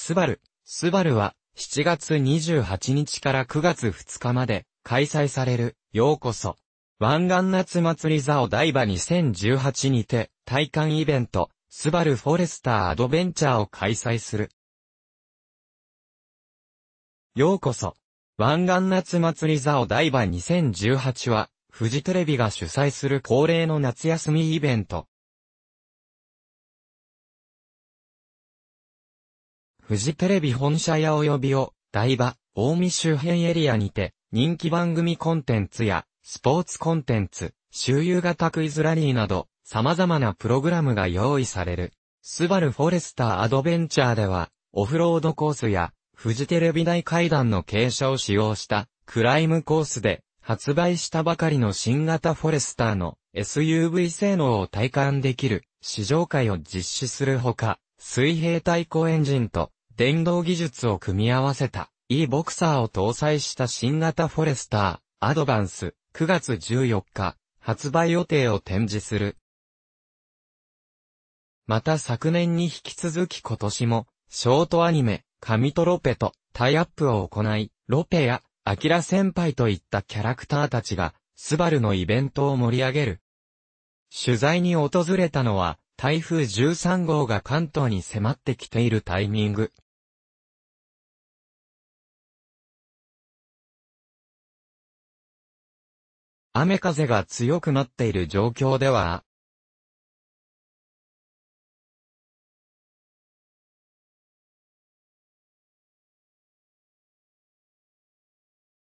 スバル。スバルは、7月28日から9月2日まで、開催される、ようこそ。湾岸夏祭り座をイバ2018にて、体感イベント、スバルフォレスターアドベンチャーを開催する。ようこそ。湾岸夏祭り座をイバ2018は、フジテレビが主催する恒例の夏休みイベント、フジテレビ本社や及びを、台場、大見周辺エリアにて、人気番組コンテンツや、スポーツコンテンツ、周遊型クイズラリーなど、様々なプログラムが用意される。スバルフォレスターアドベンチャーでは、オフロードコースや、フジテレビ大階段の傾斜を使用した、クライムコースで、発売したばかりの新型フォレスターの SUV 性能を体感できる試乗会を実施するほか、水平対抗エンジンと電動技術を組み合わせた e ボクサーを搭載した新型フォレスターアドバンス9月14日発売予定を展示する。また昨年に引き続き今年もショートアニメ神とロペとタイアップを行い、ロペやアキラ先輩といったキャラクターたちがスバルのイベントを盛り上げる。取材に訪れたのは台風13号が関東に迫ってきているタイミング。雨風が強くなっている状況では、